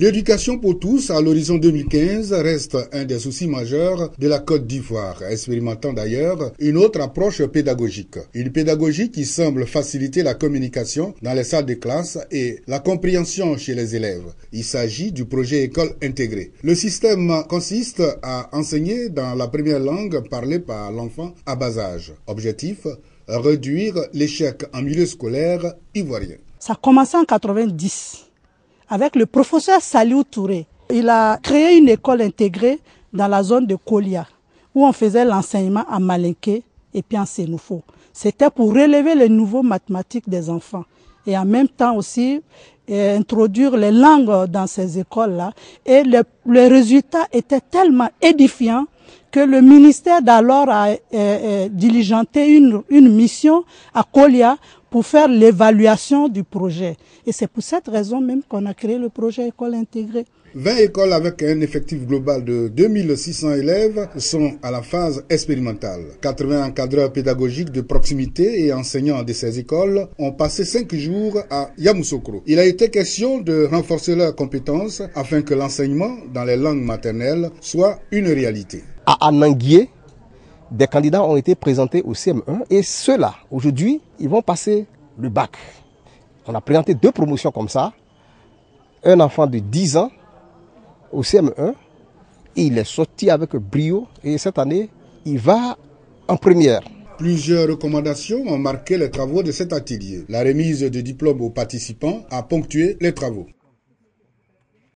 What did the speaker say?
L'éducation pour tous à l'horizon 2015 reste un des soucis majeurs de la Côte d'Ivoire, expérimentant d'ailleurs une autre approche pédagogique. Une pédagogie qui semble faciliter la communication dans les salles de classe et la compréhension chez les élèves. Il s'agit du projet École intégrée. Le système consiste à enseigner dans la première langue parlée par l'enfant à bas âge. Objectif réduire l'échec en milieu scolaire ivoirien. Ça a en 90 avec le professeur Saliou Touré. Il a créé une école intégrée dans la zone de Kolia, où on faisait l'enseignement à Malinké et puis en Sénoufo. C'était pour relever les nouveaux mathématiques des enfants et en même temps aussi euh, introduire les langues dans ces écoles-là. Et le, résultat était tellement édifiant que le ministère d'alors a, a, euh, euh, diligenté une, une mission à Kolia pour faire l'évaluation du projet. Et c'est pour cette raison même qu'on a créé le projet École intégrée. 20 écoles avec un effectif global de 2600 élèves sont à la phase expérimentale. 80 encadreurs pédagogiques de proximité et enseignants de ces écoles ont passé 5 jours à Yamoussoukro. Il a été question de renforcer leurs compétences afin que l'enseignement dans les langues maternelles soit une réalité. À des candidats ont été présentés au CM1 et ceux-là, aujourd'hui, ils vont passer le bac. On a présenté deux promotions comme ça. Un enfant de 10 ans au CM1, il est sorti avec brio et cette année, il va en première. Plusieurs recommandations ont marqué les travaux de cet atelier. La remise de diplômes aux participants a ponctué les travaux.